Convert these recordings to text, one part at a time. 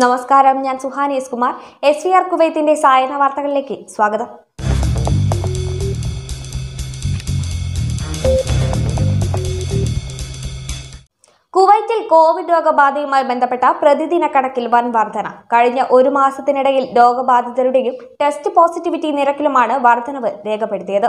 നമസ്കാരം ഞാൻ Suhanees Kumar S V R കുവൈത്തിന്റെ സായന വാർത്തകളിലേക്ക് സ്വാഗതം കുവൈറ്റിൽ കോവിഡ് രോഗബാധയുമായി ബന്ധപ്പെട്ട പ്രതിദിന കണക്കിൽ വൻ വർധന കഴിഞ്ഞ ഒരു മാസത്തിനിടയിൽ രോഗബാധിതരുടെയും ടെസ്റ്റ് പോസിറ്റിവിറ്റി നിരക്കിലുമാണ് വർധനവ് രേഖപ്പെടുത്തിയത്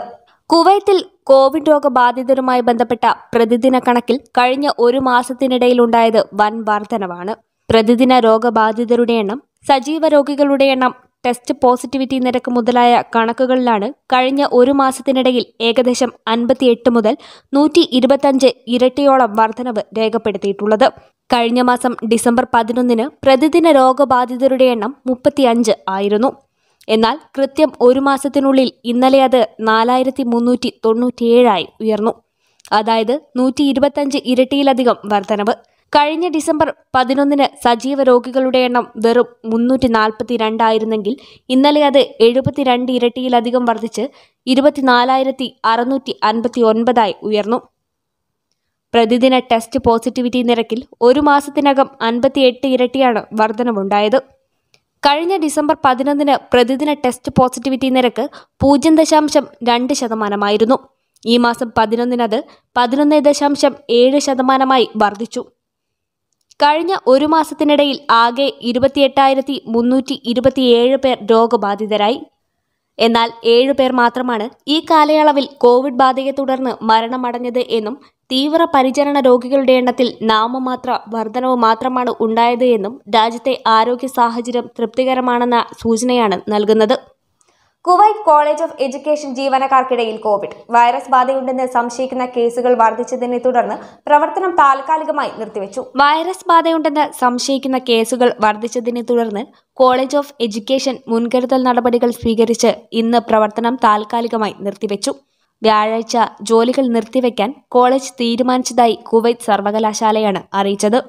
കുവൈത്തിൽ കോവിഡ് രോഗബാധിതരുമായി ബന്ധപ്പെട്ട പ്രതിദിന കണക്കിൽ കഴിഞ്ഞ ഒരു മാസത്തിനിടയിലുണ്ടായത് വൻ വർധനവാണ് പ്രതിദിന രോഗബാധിതരുടെ എണ്ണം സജീവ രോഗികളുടെ എണ്ണം ടെസ്റ്റ് പോസിറ്റിവിറ്റി നിരക്ക് മുതലായ കണക്കുകളിലാണ് കഴിഞ്ഞ ഒരു മാസത്തിനിടയിൽ ഏകദേശം അൻപത്തിയെട്ട് മുതൽ നൂറ്റി ഇരുപത്തഞ്ച് ഇരട്ടിയോളം വർധനവ് രേഖപ്പെടുത്തിയിട്ടുള്ളത് കഴിഞ്ഞ മാസം ഡിസംബർ പതിനൊന്നിന് പ്രതിദിന രോഗബാധിതരുടെ എണ്ണം മുപ്പത്തിയഞ്ച് ആയിരുന്നു എന്നാൽ കൃത്യം ഒരു മാസത്തിനുള്ളിൽ ഇന്നലെ അത് നാലായിരത്തി മുന്നൂറ്റി തൊണ്ണൂറ്റിയേഴായി ഉയർന്നു അതായത് നൂറ്റി ഇരുപത്തഞ്ച് ഇരട്ടിയിലധികം വർധനവ് കഴിഞ്ഞ ഡിസംബർ പതിനൊന്നിന് സജീവ രോഗികളുടെ എണ്ണം വെറും മുന്നൂറ്റി നാൽപ്പത്തി രണ്ടായിരുന്നെങ്കിൽ ഇന്നലെ അത് എഴുപത്തിരണ്ട് ഇരട്ടിയിലധികം വർദ്ധിച്ച് ഇരുപത്തിനാലായിരത്തി അറുന്നൂറ്റി അൻപത്തി ഒൻപതായി ഉയർന്നു പ്രതിദിന ടെസ്റ്റ് പോസിറ്റിവിറ്റി നിരക്കിൽ ഒരു മാസത്തിനകം അൻപത്തി എട്ട് ഇരട്ടിയാണ് വർധനവുണ്ടായത് കഴിഞ്ഞ ഡിസംബർ പതിനൊന്നിന് പ്രതിദിന ടെസ്റ്റ് പോസിറ്റിവിറ്റി നിരക്ക് പൂജ്യം ദശാംശം രണ്ട് ശതമാനമായിരുന്നു ഈ മാസം പതിനൊന്നിനത് പതിനൊന്ന് ദശാംശം ഏഴ് ശതമാനമായി വർദ്ധിച്ചു കഴിഞ്ഞ ഒരു മാസത്തിനിടയിൽ ആകെ ഇരുപത്തിയെട്ടായിരത്തി മുന്നൂറ്റി ഇരുപത്തിയേഴ് പേർ രോഗബാധിതരായി എന്നാൽ പേർ മാത്രമാണ് ഈ കാലയളവിൽ കോവിഡ് ബാധയെ തുടർന്ന് മരണമടഞ്ഞത് എന്നും തീവ്ര പരിചരണ രോഗികളുടെ എണ്ണത്തിൽ നാമമാത്ര വർധനവ് മാത്രമാണ് ഉണ്ടായത് എന്നും രാജ്യത്തെ ആരോഗ്യ സാഹചര്യം തൃപ്തികരമാണെന്ന സൂചനയാണ് നൽകുന്നത് കുവൈറ്റ് കോളേജ് ഓഫ് എഡ്യൂക്കേഷൻ ജീവനക്കാർക്കിടയിൽ കോവിഡ് വൈറസ് ബാധയുണ്ടെന്ന് സംശയിക്കുന്ന കേസുകൾ വർദ്ധിച്ചതിനെ തുടർന്ന് പ്രവർത്തനം താൽക്കാലികമായി നിർത്തിവെച്ചു വൈറസ് ബാധയുണ്ടെന്ന് സംശയിക്കുന്ന കേസുകൾ വർദ്ധിച്ചതിനെ തുടർന്ന് കോളേജ് ഓഫ് എഡ്യൂക്കേഷൻ മുൻകരുതൽ നടപടികൾ സ്വീകരിച്ച് ഇന്ന് പ്രവർത്തനം താൽക്കാലികമായി നിർത്തിവെച്ചു വ്യാഴാഴ്ച ജോലികൾ നിർത്തിവെക്കാൻ കോളേജ് തീരുമാനിച്ചതായി കുവൈറ്റ് സർവകലാശാലയാണ് അറിയിച്ചത്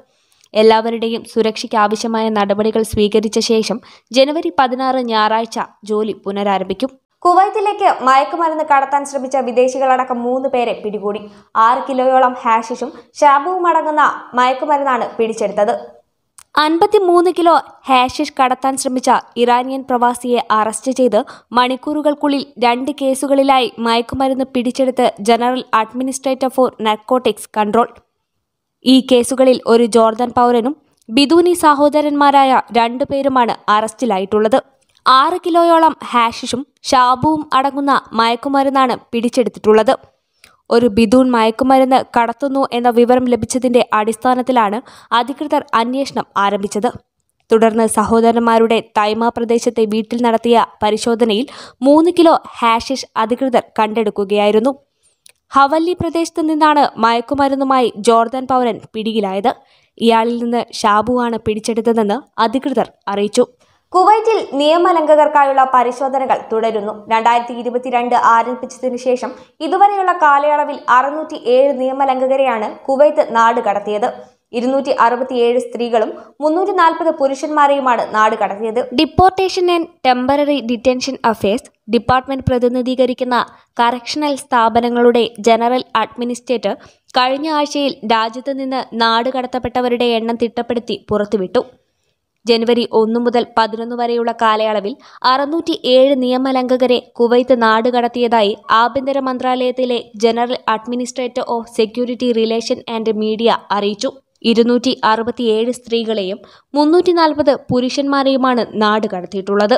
എല്ലാവരുടെയും സുരക്ഷയ്ക്ക് ആവശ്യമായ നടപടികൾ സ്വീകരിച്ച ശേഷം ജനുവരി പതിനാറ് ഞായറാഴ്ച ജോലി പുനരാരംഭിക്കും കുവൈത്തിലേക്ക് മയക്കുമരുന്ന് കടത്താൻ ശ്രമിച്ച വിദേശികളടക്കം മൂന്ന് പേരെ പിടികൂടി ആറ് കിലോയോളം ഹാഷിഷും ഷാബുവും അടങ്ങുന്ന മയക്കുമരുന്നാണ് പിടിച്ചെടുത്തത് അൻപത്തിമൂന്ന് കിലോ ഹാഷിഷ് കടത്താൻ ശ്രമിച്ച ഇറാനിയൻ പ്രവാസിയെ അറസ്റ്റ് ചെയ്ത് മണിക്കൂറുകൾക്കുള്ളിൽ രണ്ട് കേസുകളിലായി മയക്കുമരുന്ന് പിടിച്ചെടുത്ത് general administrator for narcotics control ഈ കേസുകളിൽ ഒരു ജോർദൻ പൗരനും ബിദൂനി സഹോദരന്മാരായ രണ്ടുപേരുമാണ് അറസ്റ്റിലായിട്ടുള്ളത് ആറ് കിലോയോളം ഹാഷിഷും ഷാബുവും അടങ്ങുന്ന മയക്കുമരുന്നാണ് പിടിച്ചെടുത്തിട്ടുള്ളത് ഒരു ബിദൂൺ മയക്കുമരുന്ന് കടത്തുന്നു എന്ന വിവരം ലഭിച്ചതിന്റെ അടിസ്ഥാനത്തിലാണ് അധികൃതർ അന്വേഷണം ആരംഭിച്ചത് തുടർന്ന് സഹോദരന്മാരുടെ തൈമ പ്രദേശത്തെ വീട്ടിൽ നടത്തിയ പരിശോധനയിൽ മൂന്ന് കിലോ ഹാഷിഷ് അധികൃതർ കണ്ടെടുക്കുകയായിരുന്നു ഹവല്ലി പ്രദേശത്ത് നിന്നാണ് മയക്കുമരുന്നുമായി ജോർദാൻ പൗരൻ പിടിയിലായത് ഇയാളിൽ നിന്ന് ഷാബുവാണ് പിടിച്ചെടുത്തതെന്ന് അധികൃതർ അറിയിച്ചു കുവൈറ്റിൽ നിയമലംഘകർക്കായുള്ള പരിശോധനകൾ തുടരുന്നു രണ്ടായിരത്തി ഇരുപത്തിരണ്ട് ആരംഭിച്ചതിനു ശേഷം ഇതുവരെയുള്ള കാലയളവിൽ അറുന്നൂറ്റി ഏഴ് നിയമലംഘകരെയാണ് കുവൈത്ത് നാട് കടത്തിയത് ഇരുന്നൂറ്റി അറുപത്തിയേഴ് സ്ത്രീകളും മുന്നൂറ്റി നാൽപ്പത് പുരുഷന്മാരെയുമാണ് നാട് കടത്തിയത് deportation and temporary detention affairs department പ്രതിനിധീകരിക്കുന്ന കറക്ഷണൽ സ്ഥാപനങ്ങളുടെ ജനറൽ അഡ്മിനിസ്ട്രേറ്റർ കഴിഞ്ഞ ആഴ്ചയിൽ രാജ്യത്ത് നിന്ന് നാട് കടത്തപ്പെട്ടവരുടെ എണ്ണം തിട്ടപ്പെടുത്തി പുറത്തുവിട്ടു ജനുവരി ഒന്നു മുതൽ പതിനൊന്ന് വരെയുള്ള കാലയളവിൽ അറുന്നൂറ്റി ഏഴ് നിയമലംഘകരെ കുവൈത്ത് നാട് കടത്തിയതായി ആഭ്യന്തര മന്ത്രാലയത്തിലെ general administrator of security relation and media അറിയിച്ചു ഇരുന്നൂറ്റി അറുപത്തിയേഴ് സ്ത്രീകളെയും മുന്നൂറ്റി നാൽപ്പത് പുരുഷന്മാരെയുമാണ് നാട് കടത്തിയിട്ടുള്ളത്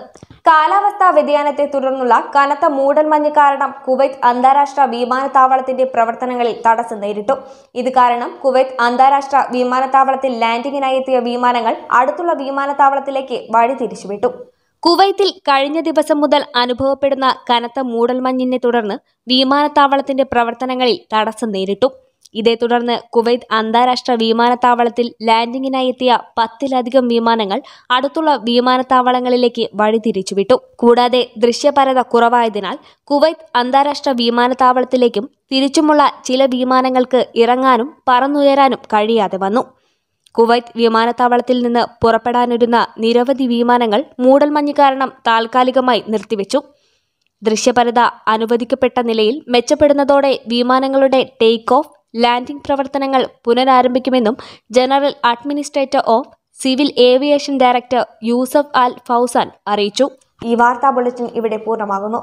കാലാവസ്ഥാ വ്യതിയാനത്തെ തുടർന്നുള്ള കനത്ത മൂടൽമഞ്ഞ് കാരണം കുവൈത്ത് അന്താരാഷ്ട്ര വിമാനത്താവളത്തിന്റെ പ്രവർത്തനങ്ങളിൽ തടസ്സം നേരിട്ടു ഇത് കാരണം കുവൈത്ത് അന്താരാഷ്ട്ര വിമാനത്താവളത്തിൽ ലാൻഡിങ്ങിനായി എത്തിയ വിമാനങ്ങൾ അടുത്തുള്ള വിമാനത്താവളത്തിലേക്ക് വഴി തിരിച്ചുവിട്ടു കുവൈത്തിൽ കഴിഞ്ഞ ദിവസം മുതൽ അനുഭവപ്പെടുന്ന കനത്ത മൂടൽമഞ്ഞിനെ തുടർന്ന് വിമാനത്താവളത്തിന്റെ പ്രവർത്തനങ്ങളിൽ തടസ്സം നേരിട്ടു ഇതേ തുടർന്ന് കുവൈത്ത് അന്താരാഷ്ട്ര വിമാനത്താവളത്തിൽ ലാൻഡിങ്ങിനായി എത്തിയ പത്തിലധികം വിമാനങ്ങൾ അടുത്തുള്ള വിമാനത്താവളങ്ങളിലേക്ക് വഴിതിരിച്ചുവിട്ടു കൂടാതെ ദൃശ്യപരത കുറവായതിനാൽ കുവൈത്ത് അന്താരാഷ്ട്ര വിമാനത്താവളത്തിലേക്കും തിരിച്ചുമുള്ള ചില വിമാനങ്ങൾക്ക് ഇറങ്ങാനും പറന്നുയരാനും കഴിയാതെ വന്നു കുവൈത്ത് വിമാനത്താവളത്തിൽ നിന്ന് പുറപ്പെടാനിരുന്ന നിരവധി വിമാനങ്ങൾ മൂടൽമഞ്ഞ് കാരണം താൽക്കാലികമായി നിർത്തിവെച്ചു ദൃശ്യപരത അനുവദിക്കപ്പെട്ട നിലയിൽ മെച്ചപ്പെടുന്നതോടെ വിമാനങ്ങളുടെ ടേക്ക് ഓഫ് ലാൻഡിംഗ് പ്രവർത്തനങ്ങൾ പുനരാരംഭിക്കുമെന്നും general administrator of civil aviation director Yousef Al Fouzan അറിയിച്ചു ഈ വാർത്താ ബുള്ളറ്റിൻ ഇവിടെ പൂർണ്ണമാകുന്നു